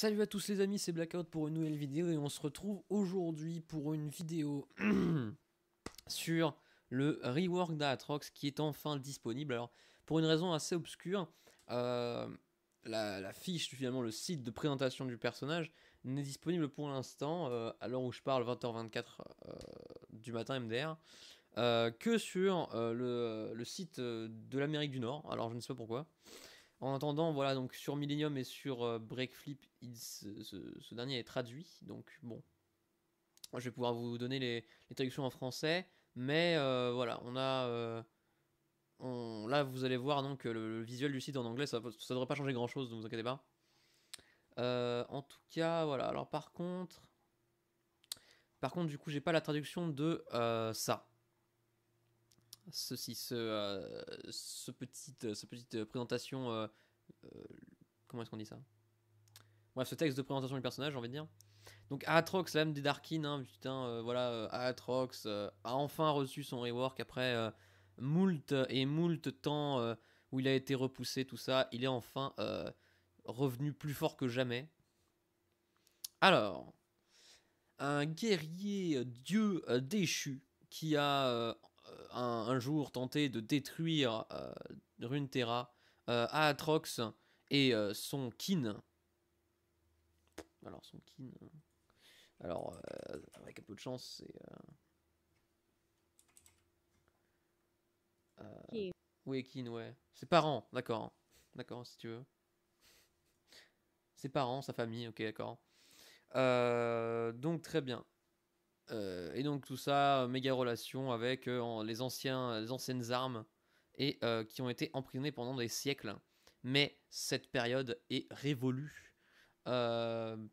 Salut à tous les amis, c'est Blackout pour une nouvelle vidéo et on se retrouve aujourd'hui pour une vidéo sur le rework d'Aatrox qui est enfin disponible. Alors, pour une raison assez obscure, euh, la, fiche, finalement le site de présentation du personnage n'est disponible pour l'instant, alors euh, où je parle, 20h24 euh, du matin MDR, que sur le, site de l'Amérique du Nord. Alors, je ne sais pas pourquoi. En attendant, voilà, donc sur Millennium et sur euh, Breakflip, ce, dernier est traduit. Donc bon, je vais pouvoir vous donner les, traductions en français. Mais euh, voilà, on a. Euh, là, vous allez voir donc le, visuel du site en anglais, ça ne devrait pas changer grand chose, donc vous inquiétez pas. en tout cas, voilà. Alors par contre. Par contre, du coup, j'ai pas la traduction de ça ceci, ce, petit euh, petite, petite présentation. Euh, euh, comment est-ce qu'on dit ça Bref, ce texte de présentation du personnage, j'ai envie de dire. Donc Atrox, l'âme des Darkin, hein, putain, voilà, Atrox a enfin reçu son rework après moult et moult temps où il a été repoussé, tout ça. Il est enfin revenu plus fort que jamais. Alors, un guerrier dieu déchu qui a euh, un, jour tenter de détruire euh, Runeterra euh, à Atrox et son kin. Alors, son kin. Alors, avec un peu de chance, c'est. Oui, Kin, ouais. Ses parents, d'accord. D'accord, si tu veux. Ses parents, sa famille, ok, d'accord. donc très bien. Euh, et donc tout ça, méga relation avec euh, les, anciens, anciennes armes et euh, qui ont été emprisonnées pendant des siècles. Mais cette période est révolue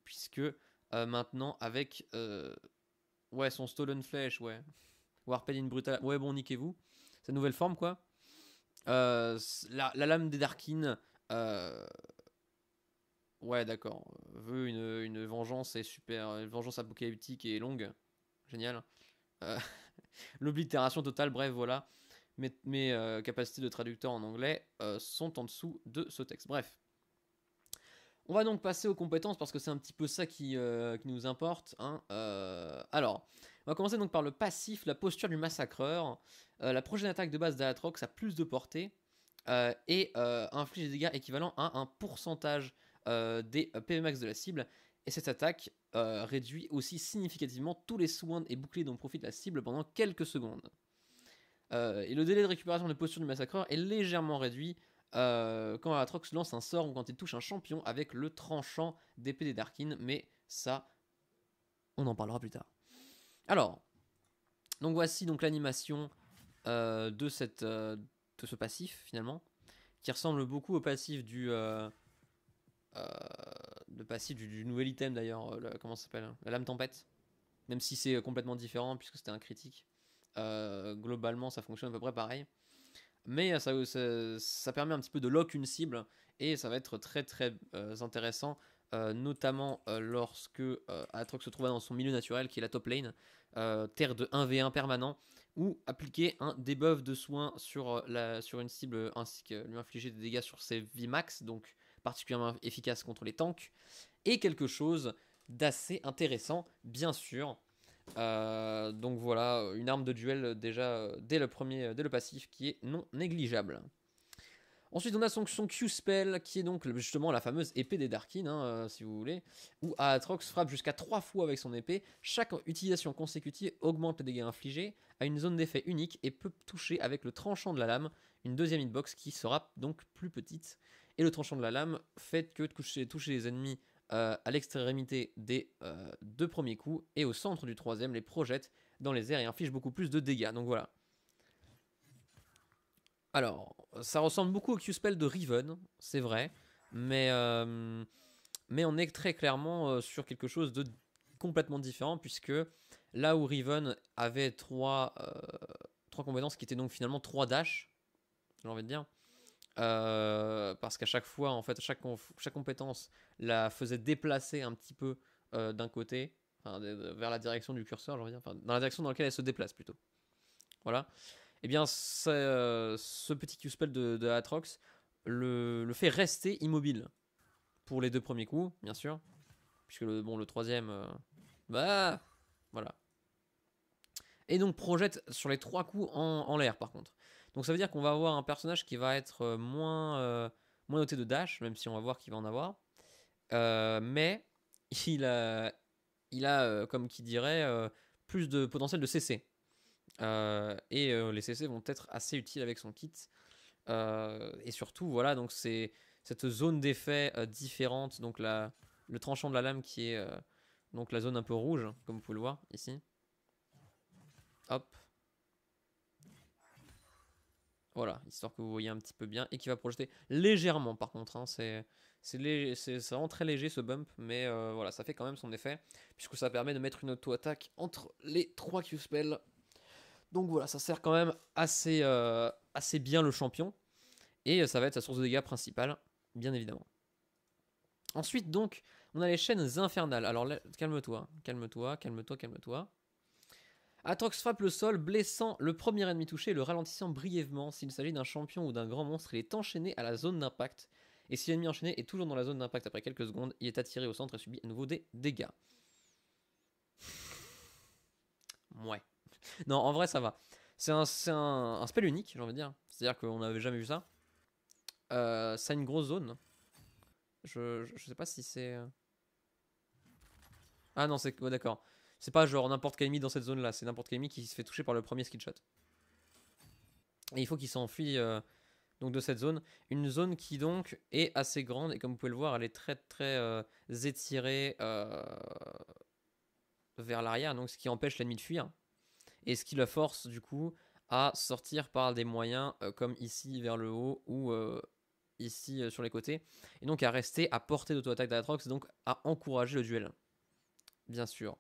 puisque maintenant avec ouais son Stolen Flesh, ouais Warped in Brutal, ouais bon niquez-vous, sa nouvelle forme quoi. La, lame des Darkin. Ouais, d'accord. Veut une, vengeance super. Une vengeance apocalyptique et longue génial. Euh, l'oblitération totale, bref, voilà. Mes, euh, capacités de traducteur en anglais euh, sont en dessous de ce texte. Bref. On va donc passer aux compétences parce que c'est un petit peu ça qui, nous importe. Hein. alors, on va commencer donc par le passif, la posture du massacreur. la prochaine attaque de base d'Aatrox a plus de portée et inflige des dégâts équivalents à un pourcentage des max de la cible. Et cette attaque euh, réduit aussi significativement tous les soins et bouclés dont profite la cible pendant quelques secondes. Euh, et le délai de récupération des postures du massacreur est légèrement réduit euh, quand Aratrox lance un sort ou quand il touche un champion avec le tranchant d'épée des Darkin, mais ça, on en parlera plus tard. Alors, donc voici donc l'animation de, de, ce passif finalement, qui ressemble beaucoup au passif du de passer du, nouvel item d'ailleurs, euh, comment ça s'appelle hein, La lame tempête. Même si c'est euh, complètement différent puisque c'était un critique. Euh, globalement, ça fonctionne à peu près pareil. Mais ça, permet un petit peu de lock une cible et ça va être très très intéressant, notamment lorsque Atrox se trouve dans son milieu naturel qui est la top lane, terre de 1v1 permanent, ou appliquer un debuff de soins sur, la, sur une cible ainsi que lui infliger des dégâts sur ses vies max, donc particulièrement efficace contre les tanks, et quelque chose d'assez intéressant, bien sûr. Euh, donc voilà, une arme de duel euh, déjà euh, dès le, premier, dès le passif qui est non négligeable. Ensuite, on a son, Q-Spell, qui est donc justement la fameuse épée des Darkin, hein, si vous voulez, où Aatrox frappe jusqu'à trois fois avec son épée. Chaque utilisation consécutive augmente les dégâts infligés à une zone d'effet unique et peut toucher avec le tranchant de la lame une deuxième hitbox qui sera donc plus petite et le tranchant de la lame fait que toucher, toucher les ennemis euh, à l'extrémité des euh, deux premiers coups et au centre du troisième les projette dans les airs et inflige beaucoup plus de dégâts. Donc voilà. Alors, ça ressemble beaucoup au Q-Spell de Riven, c'est vrai, mais, euh, mais on est très clairement sur quelque chose de complètement différent puisque là où Riven avait trois, trois compétences qui étaient donc finalement trois dash, j'ai envie de dire, euh, parce qu'à chaque fois, en fait, chaque, chaque compétence la faisait déplacer un petit peu euh, d'un côté, vers la direction du curseur, dans la direction dans laquelle elle se déplace plutôt. Voilà. Et eh bien, ce petit Q-spell de, Atrox le, fait rester immobile pour les deux premiers coups, bien sûr, puisque le, bon, le troisième, euh, bah, voilà. Et donc projette sur les trois coups en l'air, par contre. Donc ça veut dire qu'on va avoir un personnage qui va être euh, moins, euh, moins noté de dash, même si on va voir qu'il va en avoir. Euh, mais il a, il a comme qui dirait, plus de potentiel de CC. et les CC vont être assez utiles avec son kit. et surtout, voilà, donc c'est cette zone d'effet différente, donc la, le tranchant de la lame qui est donc la zone un peu rouge, comme vous pouvez le voir ici. Hop, voilà, histoire que vous voyez un petit peu bien et qui va projeter légèrement par contre. Hein, c'est vraiment très léger ce bump, mais euh, voilà, ça fait quand même son effet puisque ça permet de mettre une auto-attaque entre les trois Q-spells. Donc voilà, ça sert quand même assez, euh, assez bien le champion et euh, ça va être sa source de dégâts principale, bien évidemment. Ensuite, donc, on a les chaînes infernales. Alors, hein. calme-toi, calme-toi, calme-toi, calme-toi. Atrox frappe le sol, blessant le premier ennemi touché et le ralentissant brièvement. S'il s'agit d'un champion ou d'un grand monstre, il est enchaîné à la zone d'impact. Et si l'ennemi enchaîné est toujours dans la zone d'impact après quelques secondes, il est attiré au centre et subit à nouveau des dégâts. Ouais. Non, en vrai, ça va. C'est un, spell unique, j'ai envie de dire. C'est-à-dire qu'on n'avait jamais vu ça. Euh, ça a une grosse zone. Je, je, sais pas si c'est. Euh, ah non, c'est. d'accord. C'est pas genre n'importe quel ennemi dans cette zone là, c'est n'importe quel ennemi qui se fait toucher par le premier skill shot. Et il faut qu'il s'enfuit euh, donc de cette zone. Une zone qui donc est assez grande et comme vous pouvez le voir, elle est très très euh, étirée euh, vers l'arrière, donc ce qui empêche l'ennemi de fuir et ce qui le force du coup à sortir par des moyens comme ici vers le haut ou ici sur les côtés et donc à rester à portée d'auto-attaque d'Atrox, donc à encourager le duel. Bien sûr.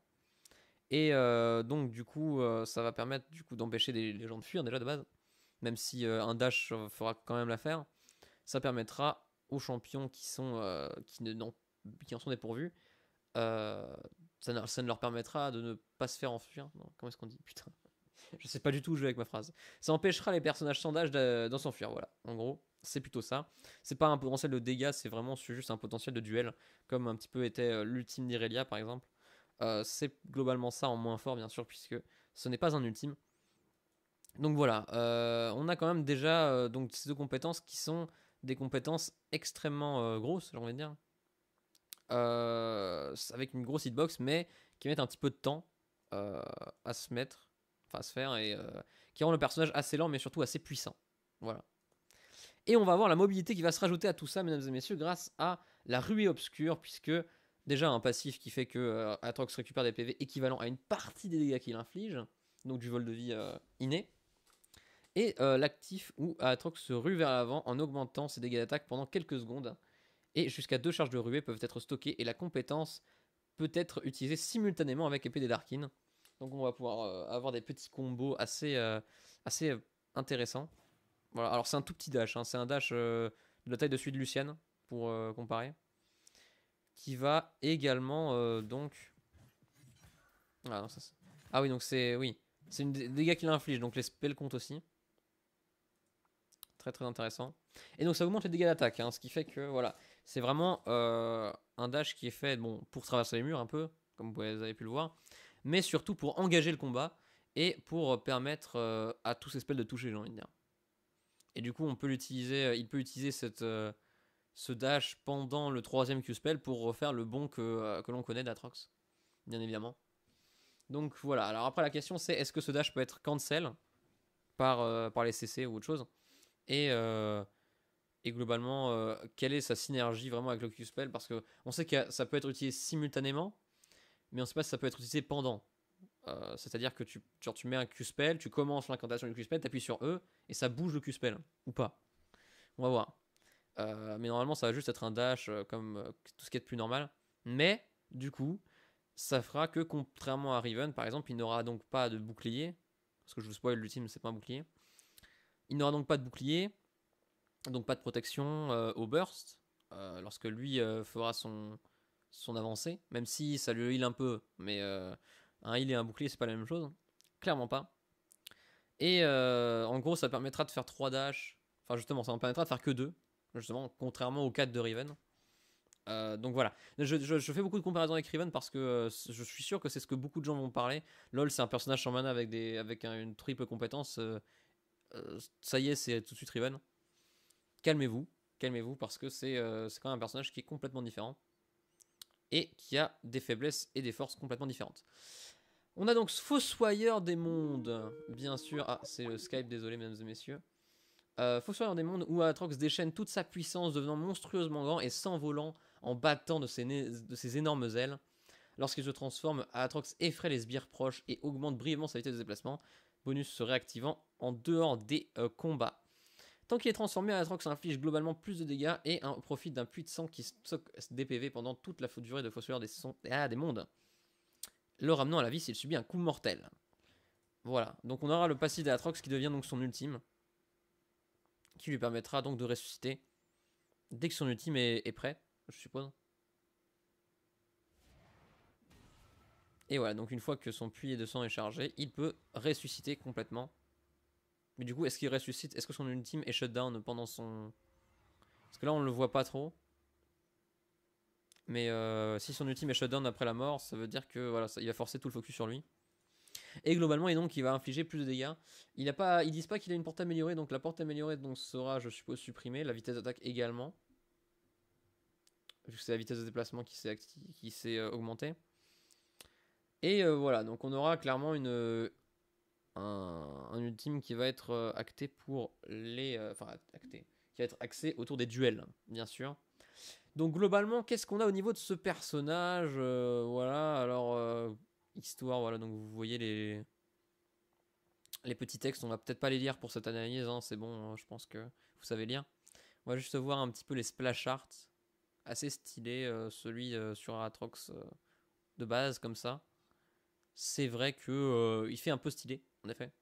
Et euh, donc, du coup, euh, ça va permettre du coup d'empêcher les gens de fuir déjà de base. Même si euh, un dash fera quand même l'affaire, ça permettra aux champions qui sont qui ne en sont dépourvus, ça ne, leur permettra de ne pas se faire enfuir. comment est-ce qu'on dit Putain, je sais pas du tout je jouer avec ma phrase. Ça empêchera les personnages sans dash d'en s'enfuir. Voilà, en gros, c'est plutôt ça. C'est pas un potentiel de dégâts, c'est vraiment juste un potentiel de duel, comme un petit peu était l'ultime d'Irelia par exemple euh, c'est globalement ça en moins fort, bien sûr, puisque ce n'est pas un ultime. Donc voilà, euh, on a quand même déjà euh, donc ces deux compétences qui sont des compétences extrêmement grosses, j'ai envie de dire. avec une grosse hitbox, mais qui mettent un petit peu de temps à se mettre, enfin à se faire, et qui rend le personnage assez lent, mais surtout assez puissant. Voilà. Et on va avoir la mobilité qui va se rajouter à tout ça, mesdames et messieurs, grâce à la ruée obscure, puisque déjà un passif qui fait que euh, Atrox récupère des PV équivalents à une partie des dégâts qu'il inflige, donc du vol de vie euh, inné. Et euh, l'actif où Atrox se rue vers l'avant en augmentant ses dégâts d'attaque pendant quelques secondes. Et jusqu'à deux charges de ruée peuvent être stockées et la compétence peut être utilisée simultanément avec épée des Darkins. Donc on va pouvoir avoir des petits combos assez, assez intéressants. Voilà, alors c'est un tout petit dash, hein. c'est un dash de la taille de celui de Lucienne pour comparer qui va également euh, donc. Ah, ah, oui, donc c'est. Oui. C'est une dégâts qu'il inflige, donc les spells comptent aussi. Très très intéressant. Et donc ça augmente les dégâts d'attaque, hein, ce qui fait que voilà. C'est vraiment euh, un dash qui est fait bon, pour traverser les murs un peu, comme vous avez pu le voir, mais surtout pour engager le combat et pour permettre euh, à tous ces spells de toucher, j'ai envie de dire. Et du coup, on peut l'utiliser, il peut utiliser cette, ce dash pendant le troisième Q-Spell pour refaire le bon que, euh, que l'on connaît d'Atrox, bien évidemment. Donc voilà, alors après la question c'est est-ce que ce dash peut être cancel par, euh, par les CC ou autre chose et, euh, et globalement, quelle est sa synergie vraiment avec le Q-Spell Parce que on sait que ça peut être utilisé simultanément, mais on ne sait pas si ça peut être utilisé pendant. C'est-à-dire que tu, tu mets un Q-Spell, tu commences l'incantation du Q-Spell, tu appuies sur E et ça bouge le Q-Spell ou pas. On va voir. Euh, mais normalement, ça va juste être un dash euh, comme euh, tout ce qui est de plus normal. Mais du coup, ça fera que contrairement à Riven, par exemple, il n'aura donc pas de bouclier. Parce que je vous spoil, l'ultime, c'est pas un bouclier. Il n'aura donc pas de bouclier, donc pas de protection au burst lorsque lui fera son, son avancée. Même si ça lui heal un peu, mais un heal et un bouclier, c'est pas la même chose. Clairement pas. Et en gros, ça permettra de faire 3 dash. Enfin, justement, ça en permettra de faire que 2 justement, contrairement au cadre de Riven. Euh, donc voilà, je, je, fais beaucoup de comparaisons avec Riven parce que euh, je suis sûr que c'est ce que beaucoup de gens vont parler. LOL, c'est un personnage en mana avec, des, avec une triple compétence. Euh, ça y est, c'est tout de suite Riven. Calmez-vous, calmez-vous parce que c'est quand même un personnage qui est complètement différent et qui a des faiblesses et des forces complètement différentes. On a donc Fossoyeur des mondes, bien sûr. Ah, c'est le Skype, désolé, mesdames et messieurs euh, Fossoyeur des mondes où Atrox déchaîne toute sa puissance, devenant monstrueusement grand et s'envolant en battant de ses, énormes ailes. Lorsqu'il se transforme, Atrox effraie les sbires proches et augmente brièvement sa vitesse de déplacement, bonus se réactivant en dehors des euh, combats. Tant qu'il est transformé, Atrox inflige globalement plus de dégâts et profite d'un puits de sang qui stocke pendant toute la durée de Fossoyeur des, ah, des mondes, le ramenant à la vie s'il subit un coup mortel. Voilà, donc on aura le passif d'Atrox qui devient donc son ultime qui lui permettra donc de ressusciter dès que son ultime est, prêt, je suppose. Et voilà, donc une fois que son puits de sang est chargé, il peut ressusciter complètement. Mais du coup, est-ce qu'il ressuscite Est-ce que son ultime est shutdown pendant son... Parce que là, on le voit pas trop. Mais euh, si son ultime est shutdown après la mort, ça veut dire que voilà, il va forcer tout le focus sur lui. Et globalement, et donc, il va infliger plus de dégâts. Il a pas, ils disent pas qu'il a une porte améliorée, donc la porte améliorée donc, sera, je suppose, supprimée. La vitesse d'attaque également. Vu que c'est la vitesse de déplacement qui s'est, qui euh, augmentée. Et euh, voilà, donc on aura clairement une, euh, un, un, ultime qui va être acté pour les. Enfin, acté. Qui va être axé autour des duels, bien sûr. Donc globalement, qu'est-ce qu'on a au niveau de ce personnage Voilà, alors histoire. Voilà, donc vous voyez les, les petits textes. On va peut-être pas les lire pour cette analyse. Hein, c'est bon, hein, je pense que vous savez lire. On va juste voir un petit peu les splash arts. Assez stylé, euh, celui euh, sur Atrox euh, de base, comme ça. C'est vrai que il fait un peu stylé, en effet.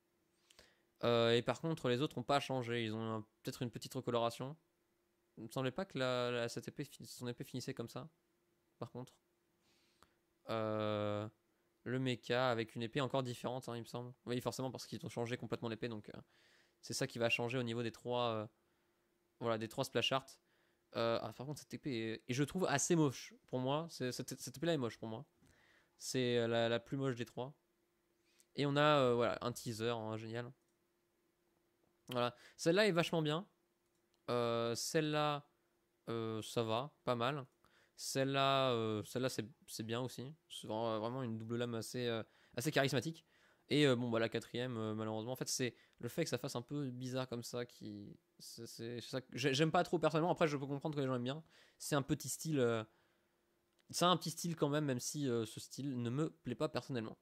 et par contre, les autres n'ont pas changé. Ils ont peut-être une petite recoloration. Il me semblait pas que la, son épée finissait comme ça. Par contre. Euh, le mecha avec une épée encore différente, hein, il me semble. Oui, forcément, parce qu'ils ont changé complètement l'épée, donc euh, c'est ça qui va changer au niveau des trois, euh, voilà, des trois splash art. Euh, ah, par contre, cette épée est, et je trouve assez moche pour moi. Cette, épée-là est moche pour moi. C'est euh, la, plus moche des trois. Et on a voilà, un teaser, hein, génial. Voilà, celle-là est vachement bien. celle-là, ça va, pas mal. Celle-là, euh, celle c'est bien aussi. C'est vraiment une double lame assez, euh, assez charismatique. Et euh, bon, bah, la quatrième, malheureusement, en fait, c'est le fait que ça fasse un peu bizarre comme ça. qui c'est J'aime pas trop personnellement. Après, je peux comprendre que les gens aiment bien. C'est un petit style. C'est un petit style quand même, même si ce style ne me plaît pas personnellement.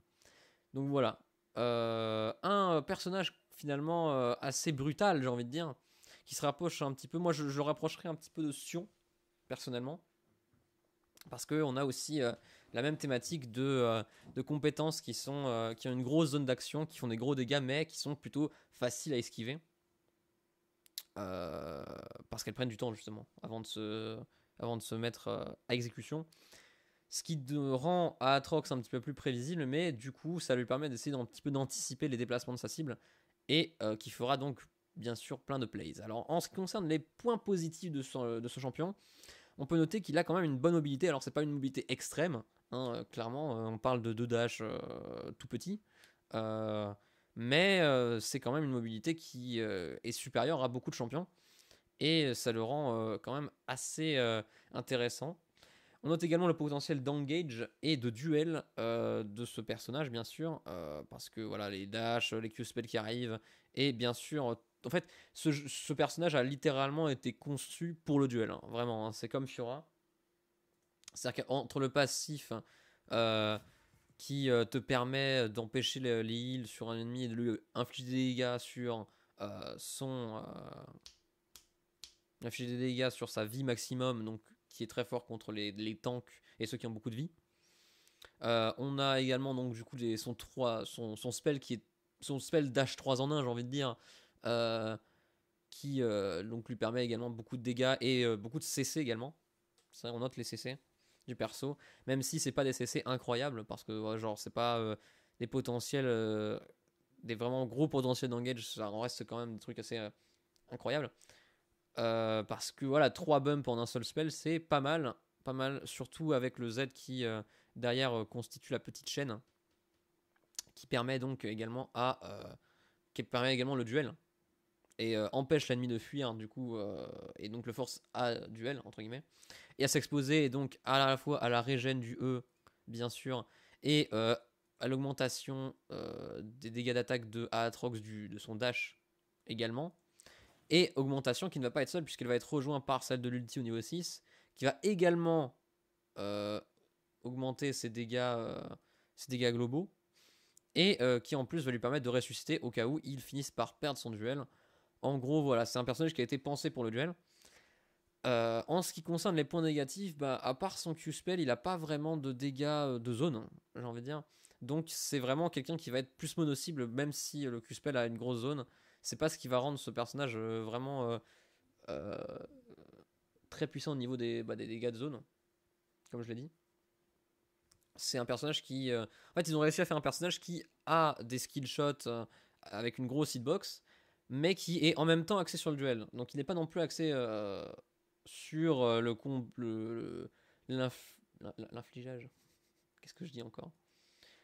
Donc voilà. un personnage finalement assez brutal, j'ai envie de dire, qui se rapproche un petit peu. Moi, je, je un petit peu de Sion, personnellement parce qu'on a aussi euh, la même thématique de, euh, compétences qui, sont, euh, qui ont une grosse zone d'action, qui font des gros dégâts, mais qui sont plutôt faciles à esquiver. parce qu'elles prennent du temps, justement, avant de se, avant de se mettre à exécution. Ce qui rend Atrox un petit peu plus prévisible, mais du coup, ça lui permet d'essayer un petit peu d'anticiper les déplacements de sa cible, et qui fera donc, bien sûr, plein de plays. Alors, en ce qui concerne les points positifs de ce champion, on peut noter qu'il a quand même une bonne mobilité. Alors, c'est pas une mobilité extrême, hein, euh, clairement, euh, on parle de deux dash euh, tout petit. mais c'est quand même une mobilité qui est supérieure à beaucoup de champions. Et ça le rend quand même assez intéressant. On note également le potentiel d'engage et de duel de ce personnage, bien sûr, parce que voilà, les dash les Q-spells qui arrivent, et bien sûr en fait, ce, personnage a littéralement été conçu pour le duel. Hein, vraiment, hein. c'est comme Fiora. C'est-à-dire qu'entre le passif euh, qui euh, te permet d'empêcher les, heals sur un ennemi et de lui infliger des dégâts sur euh, son. infliger des dégâts sur sa vie maximum, donc qui est très fort contre les, tanks et ceux qui ont beaucoup de vie. on a également donc du coup son, son, spell qui est son spell dash 3 en 1, j'ai envie de dire, euh, qui euh, donc lui permet également beaucoup de dégâts et euh, beaucoup de CC également. on note les CC du perso, même si c'est pas des CC incroyables parce que genre c'est pas des potentiels, des vraiment gros potentiels d'engage, ça en reste quand même des trucs assez incroyables. parce que voilà, 3 bumps en un seul spell, c'est pas mal, pas mal, surtout avec le Z qui derrière constitue la petite chaîne qui permet donc également à qui permet également le duel et euh, empêche l'ennemi de fuir, du coup, euh, et donc le force à duel, entre guillemets, et à s'exposer, donc à la fois à la régène du E, bien sûr, et euh, à l'augmentation des dégâts d'attaque de Aatrox du, de son dash également, et augmentation qui ne va pas être seule, puisqu'elle va être rejointe par celle de l'ulti au niveau 6, qui va également augmenter ses dégâts, ses dégâts globaux, et qui en plus va lui permettre de ressusciter au cas où il finisse par perdre son duel en gros, voilà, c'est un personnage qui a été pensé pour le duel. Euh, en ce qui concerne les points négatifs, bah, à part son Q-spell, il n'a pas vraiment de dégâts euh, de zone, hein, j'ai envie de dire. Donc c'est vraiment quelqu'un qui va être plus mono-cible, même si euh, le Q-spell a une grosse zone. C'est pas ce qui va rendre ce personnage vraiment très puissant au niveau des, bah, des, dégâts de zone, comme je l'ai dit. C'est un personnage qui... en fait, ils ont réussi à faire un personnage qui a des skill shots avec une grosse hitbox, mais qui est en même temps axé sur le duel. Donc il n'est pas non plus axé euh, sur euh, le comble. l'infligeage. Qu'est-ce que je dis encore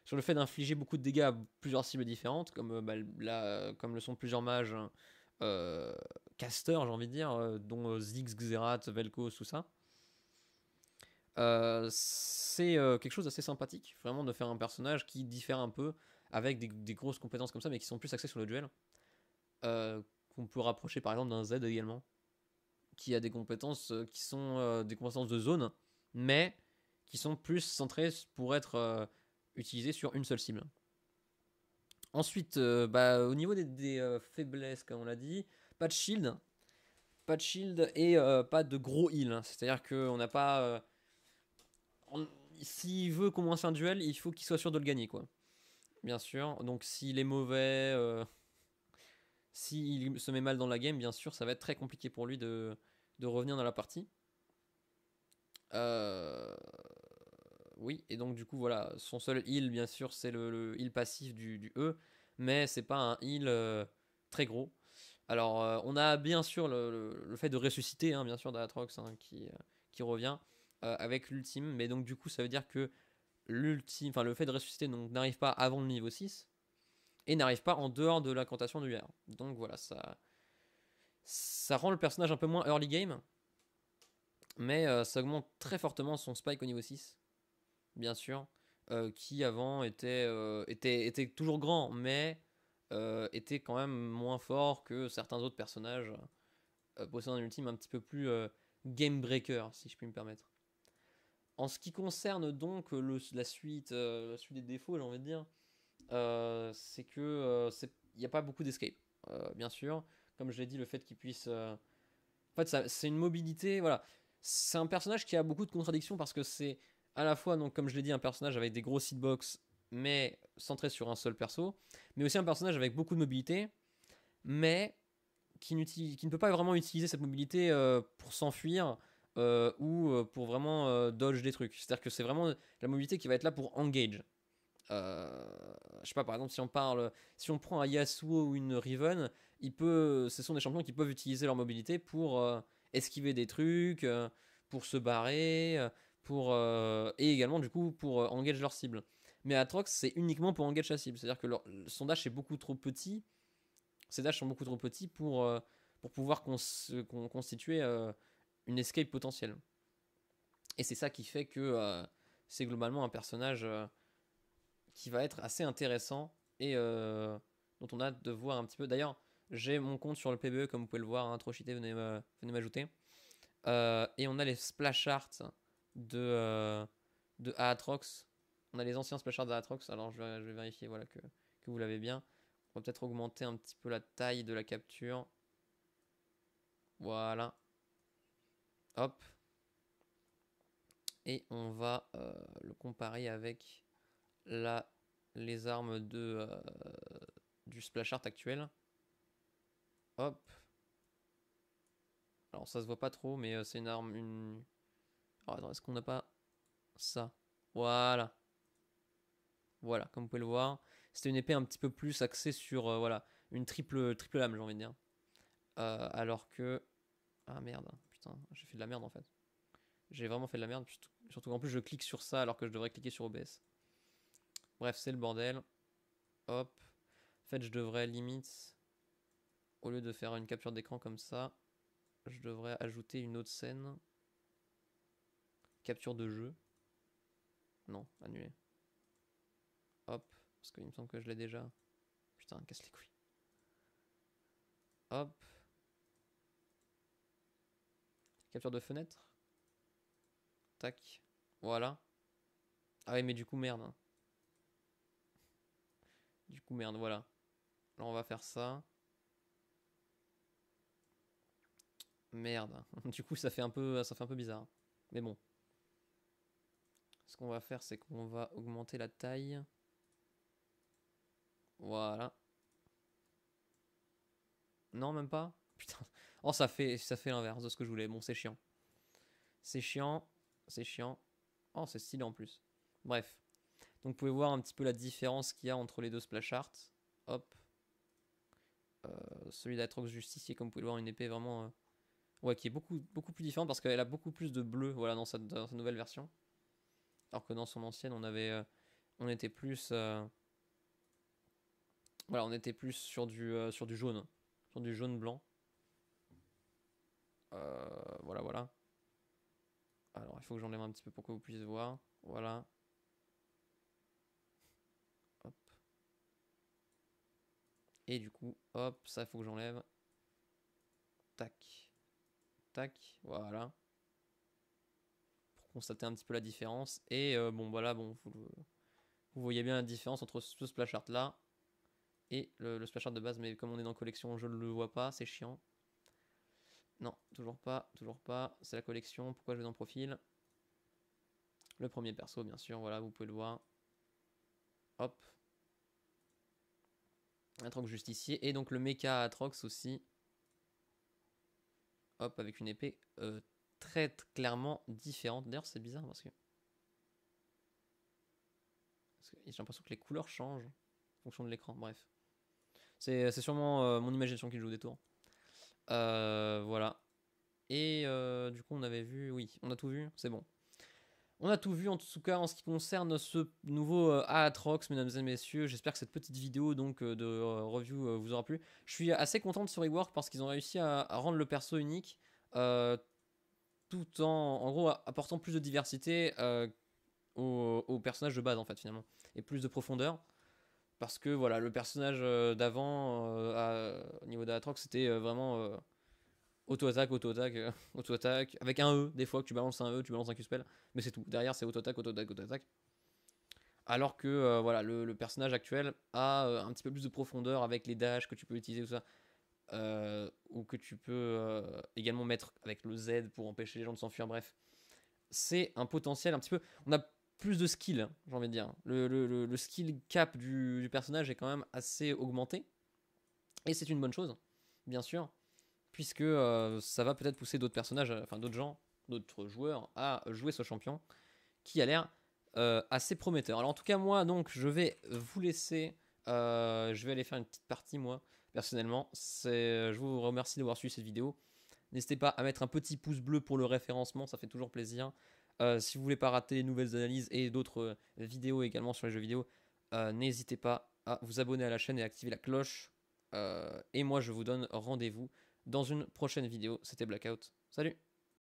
Sur le fait d'infliger beaucoup de dégâts à plusieurs cibles différentes, comme, euh, bah, là, comme le sont plusieurs mages hein, euh, casters, j'ai envie de dire, dont Ziggs, Xerath, Velkos, tout ça. c'est quelque chose d'assez sympathique, vraiment de faire un personnage qui diffère un peu avec des, grosses compétences comme ça, mais qui sont plus axés sur le duel. Euh, qu'on peut rapprocher par exemple d'un Z également, qui a des compétences euh, qui sont euh, des compétences de zone, mais qui sont plus centrées pour être utilisées sur une seule cible. Ensuite, bah, au niveau des, faiblesses, comme on l'a dit, pas de shield. Pas de shield et pas de gros heal. Hein. C'est-à-dire qu'on n'a pas. S'il veut commencer un duel, il faut qu'il soit sûr de le gagner, quoi. Bien sûr. Donc s'il est mauvais, s'il se met mal dans la game, bien sûr, ça va être très compliqué pour lui de, revenir dans la partie. Euh, oui, et donc du coup, voilà, son seul heal, bien sûr, c'est le, heal passif du, E, mais c'est pas un heal euh, très gros. Alors, euh, on a bien sûr le, fait de ressusciter, hein, bien sûr, d'Atrox hein, qui, revient avec l'ultime, mais donc du coup, ça veut dire que l'ultime, le fait de ressusciter n'arrive pas avant le niveau 6, et n'arrive pas en dehors de l'incantation du R. Donc voilà, ça, ça rend le personnage un peu moins early game, mais euh, ça augmente très fortement son spike au niveau 6, bien sûr, euh, qui avant était, euh, était, était toujours grand, mais était quand même moins fort que certains autres personnages possédant un ultime un petit peu plus game breaker, si je puis me permettre. En ce qui concerne donc la, suite, la suite des défauts, j'ai envie de dire, euh, c'est que euh, il n'y a pas beaucoup d'escape, euh, bien sûr. Comme je l'ai dit, le fait qu'il puisse. En fait, c'est une mobilité. Voilà. C'est un personnage qui a beaucoup de contradictions parce que c'est à la fois, donc, comme je l'ai dit, un personnage avec des gros hitbox, mais centré sur un seul perso, mais aussi un personnage avec beaucoup de mobilité, mais qui, qui ne peut pas vraiment utiliser cette mobilité pour s'enfuir ou pour vraiment dodge des trucs. C'est-à-dire que c'est vraiment la mobilité qui va être là pour engage. Euh, je sais pas, par exemple, si on parle, si on prend un Yasuo ou une Riven, il peut, ce sont des champions qui peuvent utiliser leur mobilité pour euh, esquiver des trucs, euh, pour se barrer, pour et également du coup pour engager leur cible. Mais Atrox, c'est uniquement pour engager sa cible, c'est-à-dire que leur, son dash est beaucoup trop petit, ses dashs sont beaucoup trop petits pour pour pouvoir constituer une escape potentielle. Et c'est ça qui fait que c'est globalement un personnage qui va être assez intéressant et euh, dont on a hâte de voir un petit peu. D'ailleurs, j'ai mon compte sur le PBE, comme vous pouvez le voir, hein, trop venez m'ajouter. Euh, et on a les splash arts de, euh, de Aatrox. On a les anciens splash arts d'Aatrox. Alors, je vais, vérifier voilà, que, vous l'avez bien. On va peut-être augmenter un petit peu la taille de la capture. Voilà. Hop. Et on va le comparer avec là les armes de, euh, du splash art actuel. Hop. Alors ça se voit pas trop, mais euh, c'est une arme, une... Oh, attends, est-ce qu'on n'a pas ça Voilà. Voilà, comme vous pouvez le voir, c'était une épée un petit peu plus axée sur, euh, voilà, une triple, triple lame, j'ai envie de dire. alors que... Ah merde, putain, j'ai fait de la merde en fait. J'ai vraiment fait de la merde, surtout qu'en plus je clique sur ça alors que je devrais cliquer sur OBS. Bref, c'est le bordel. Hop. En fait, je devrais limite, au lieu de faire une capture d'écran comme ça, je devrais ajouter une autre scène. Capture de jeu. Non, annuler. Hop, parce qu'il me semble que je l'ai déjà. Putain, casse les couilles. Hop. Capture de fenêtre. Tac. Voilà. Ah oui, mais du coup, merde. Hein. Du coup, merde, voilà. Là, on va faire ça. Merde. Du coup, ça fait un peu, ça fait un peu bizarre. Mais bon. Ce qu'on va faire, c'est qu'on va augmenter la taille. Voilà. Non, même pas. Putain. Oh, ça fait, ça fait l'inverse de ce que je voulais. Bon, c'est chiant. C'est chiant. C'est chiant. Oh, c'est stylé en plus. Bref. Donc vous pouvez voir un petit peu la différence qu'il y a entre les deux splash Arts. Hop. Euh, celui d'Atrox Justicier, comme vous pouvez le voir, une épée vraiment... Euh, ouais, qui est beaucoup, beaucoup plus différente parce qu'elle a beaucoup plus de bleu voilà, dans, sa, nouvelle version. Alors que dans son ancienne, on avait... Euh, on était plus... Euh, voilà, on était plus sur du, sur du jaune. Sur du jaune-blanc. voilà, voilà. Alors, il faut que j'enlève un petit peu pour que vous puissiez voir. Voilà. Et du coup, hop, ça faut que j'enlève. Tac. Tac. Voilà. Pour constater un petit peu la différence. Et euh, bon, voilà, bon, vous, voyez bien la différence entre ce splash art là et le, le splash art de base. Mais comme on est dans collection, je ne le vois pas, c'est chiant. Non, toujours pas, toujours pas. C'est la collection. Pourquoi je vais dans profil Le premier perso, bien sûr. Voilà, vous pouvez le voir. Hop, Atrox Justicier. Et donc le mecha Atrox aussi. Hop, avec une épée euh, très, clairement différente. D'ailleurs, c'est bizarre parce que. que j'ai l'impression que les couleurs changent en fonction de l'écran. Bref. C'est euh, sûrement euh, mon imagination qui joue des tours. voilà. Et du coup, on avait vu. Oui, on a tout vu. C'est bon. On a tout vu en tout cas en ce qui concerne ce nouveau euh, Aatrox, mesdames et messieurs. J'espère que cette petite vidéo donc euh, de euh, review vous aura plu. Je suis assez content de ce rework parce qu'ils ont réussi à, rendre le perso unique tout en, en gros, apportant plus de diversité au, personnage de base en fait finalement et plus de profondeur. Parce que voilà, le personnage d'avant au niveau d'Aatrox c'était vraiment auto-attaque, auto-attaque, euh, auto-attaque, avec un E, des fois que tu balances un E, tu balances un Q-spell, mais c'est tout. Derrière, c'est auto-attaque, auto-attaque, auto-attaque. Alors que euh, voilà, le, personnage actuel a euh, un petit peu plus de profondeur avec les dashs que tu peux utiliser, tout ça. ou que tu peux également mettre avec le Z pour empêcher les gens de s'enfuir, bref. C'est un potentiel un petit peu. On a plus de skill, hein, j'ai envie de dire. Le, skill cap du, du, personnage est quand même assez augmenté. Et c'est une bonne chose, bien sûr puisque euh, ça va peut-être pousser d'autres personnages, euh, enfin d'autres gens, d'autres joueurs à jouer ce champion qui a l'air euh, assez prometteur. Alors en tout cas moi donc je vais vous laisser, je vais aller faire une petite partie moi personnellement. je vous remercie d'avoir suivi cette vidéo. N'hésitez pas à mettre un petit pouce bleu pour le référencement, ça fait toujours plaisir. si vous voulez pas rater les nouvelles analyses et d'autres vidéos également sur les jeux vidéo, n'hésitez pas à vous abonner à la chaîne et activer la cloche. et moi je vous donne rendez-vous dans une prochaine vidéo. C'était Blackout. Salut